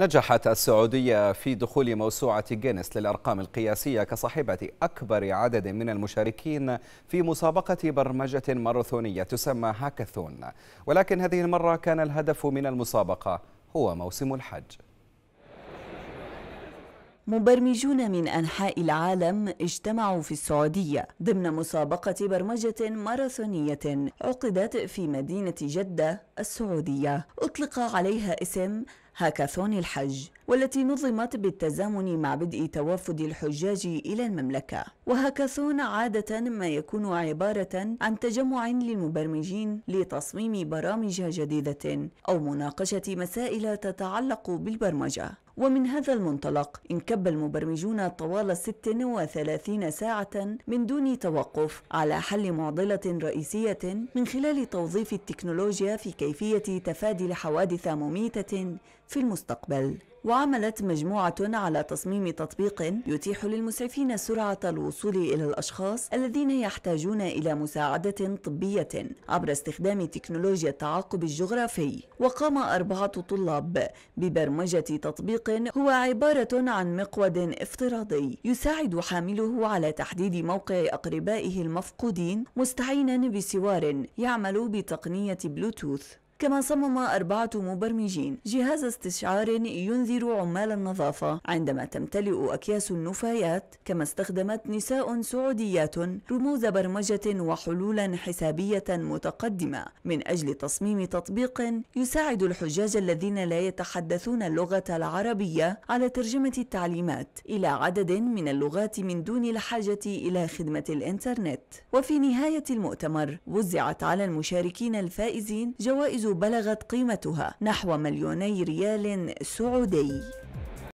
نجحت السعودية في دخول موسوعة جينيس للأرقام القياسية كصاحبة أكبر عدد من المشاركين في مسابقة برمجة ماراثونية تسمى هاكاثون ولكن هذه المرة كان الهدف من المسابقة هو موسم الحج مبرمجون من أنحاء العالم اجتمعوا في السعودية ضمن مسابقة برمجة ماراثونية عقدت في مدينة جدة السعودية أطلق عليها اسم هاكاثون الحج والتي نظمت بالتزامن مع بدء توافد الحجاج إلى المملكة وهاكاثون عادة ما يكون عبارة عن تجمع للمبرمجين لتصميم برامج جديدة أو مناقشة مسائل تتعلق بالبرمجة ومن هذا المنطلق انكب المبرمجون طوال 36 ساعة من دون توقف على حل معضلة رئيسية من خلال توظيف التكنولوجيا في كيفية تفادي الحوادث مميتة في المستقبل وعملت مجموعة على تصميم تطبيق يتيح للمسعفين سرعة الوصول إلى الأشخاص الذين يحتاجون إلى مساعدة طبية عبر استخدام تكنولوجيا التعاقب الجغرافي وقام أربعة طلاب ببرمجة تطبيق هو عبارة عن مقود افتراضي يساعد حامله على تحديد موقع أقربائه المفقودين مستعينا بسوار يعمل بتقنية بلوتوث كما صمم أربعة مبرمجين جهاز استشعار ينذر عمال النظافة عندما تمتلئ أكياس النفايات كما استخدمت نساء سعوديات رموز برمجة وحلولا حسابية متقدمة من أجل تصميم تطبيق يساعد الحجاج الذين لا يتحدثون اللغة العربية على ترجمة التعليمات إلى عدد من اللغات من دون الحاجة إلى خدمة الإنترنت وفي نهاية المؤتمر وزعت على المشاركين الفائزين جوائز بلغت قيمتها نحو مليوني ريال سعودي